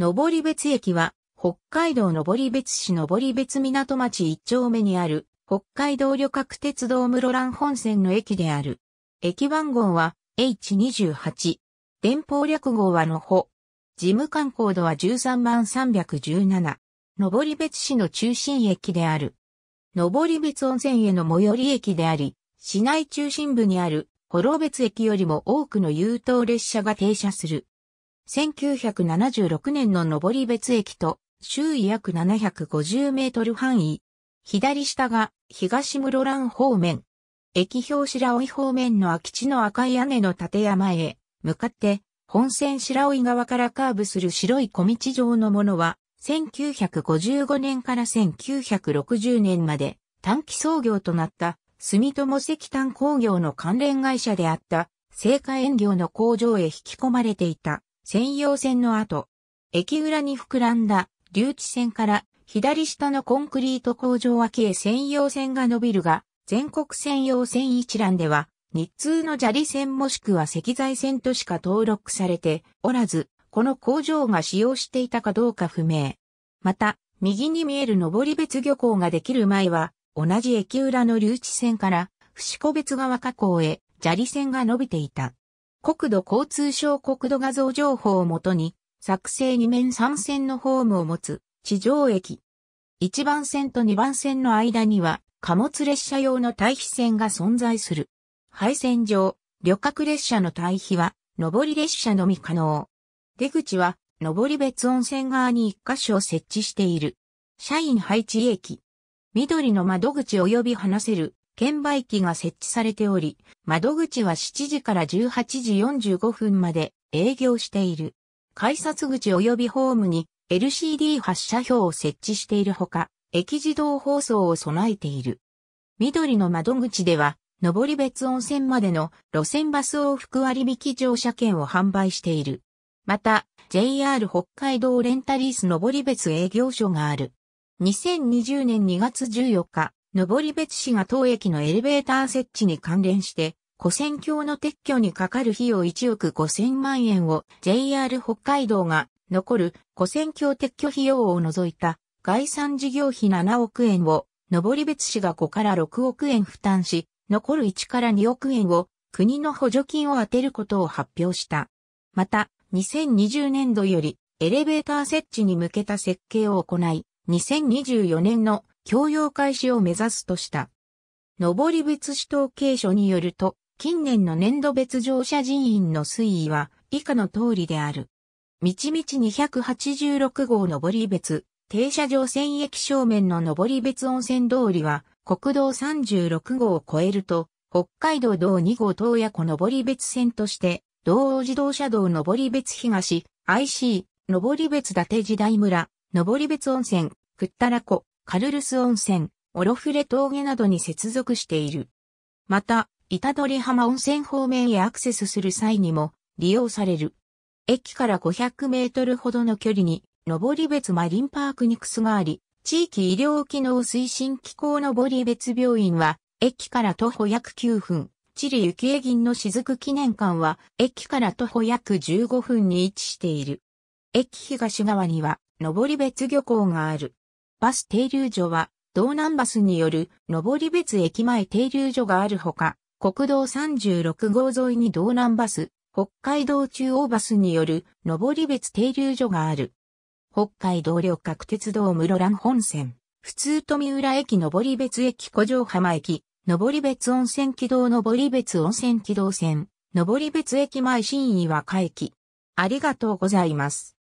登別駅は、北海道登別市登別港町一丁目にある、北海道旅客鉄道室蘭本線の駅である。駅番号は H28。電報略号はのほ。事務官コードは13万317。登別市の中心駅である。登別温泉への最寄り駅であり、市内中心部にある、幌別駅よりも多くの優等列車が停車する。1976年の上り別駅と周囲約750メートル範囲。左下が東室蘭方面。駅標白老方面の空き地の赤い屋根の建山へ向かって本線白老側からカーブする白い小道状のものは1955年から1960年まで短期創業となった住友石炭工業の関連会社であった、青果園業の工場へ引き込まれていた。専用線の後、駅裏に膨らんだ留置線から左下のコンクリート工場脇へ専用線が伸びるが、全国専用線一覧では、日通の砂利線もしくは石材線としか登録されておらず、この工場が使用していたかどうか不明。また、右に見える上り別漁港ができる前は、同じ駅裏の留置線から、伏子別川河口へ砂利線が伸びていた。国土交通省国土画像情報をもとに、作成2面3線のホームを持つ地上駅。1番線と2番線の間には貨物列車用の対比線が存在する。配線上、旅客列車の対比は上り列車のみ可能。出口は上り別温泉側に1箇所設置している。社員配置駅。緑の窓口及び話せる券売機が設置されており、窓口は7時から18時45分まで営業している。改札口及びホームに LCD 発射表を設置しているほか、駅自動放送を備えている。緑の窓口では、上別温泉までの路線バス往復割引乗車券を販売している。また、JR 北海道レンタリース上別営業所がある。2020年2月14日、登別市が当駅のエレベーター設置に関連して、古戦橋の撤去にかかる費用1億5000万円を JR 北海道が残る古戦橋撤去費用を除いた概算事業費7億円を登別市が5から6億円負担し、残る1から2億円を国の補助金を充てることを発表した。また、2020年度よりエレベーター設置に向けた設計を行い、2024年の供用開始を目指すとした。上別市統計書によると、近年の年度別乗車人員の推移は以下の通りである。道道286号上別、停車場線駅正面の上別温泉通りは、国道36号を超えると、北海道道2号東野湖上別線として、道央自動車道上別東、IC、上別伊達時代村、上別温泉、くったら湖、カルルス温泉、オロフレ峠などに接続している。また、板取浜温泉方面へアクセスする際にも利用される。駅から500メートルほどの距離に、登別マリンパークニクスがあり、地域医療機能推進機構登別病院は、駅から徒歩約9分、地理雪江銀の雫記念館は、駅から徒歩約15分に位置している。駅東側には、登別漁港がある。バス停留所は、道南バスによる上別駅前停留所があるほか、国道36号沿いに道南バス、北海道中央バスによる上別停留所がある。北海道旅客鉄道室蘭本線、普通富浦駅上別駅古城浜駅、上別温泉軌道上別温泉軌道線、上別駅前新岩海駅。ありがとうございます。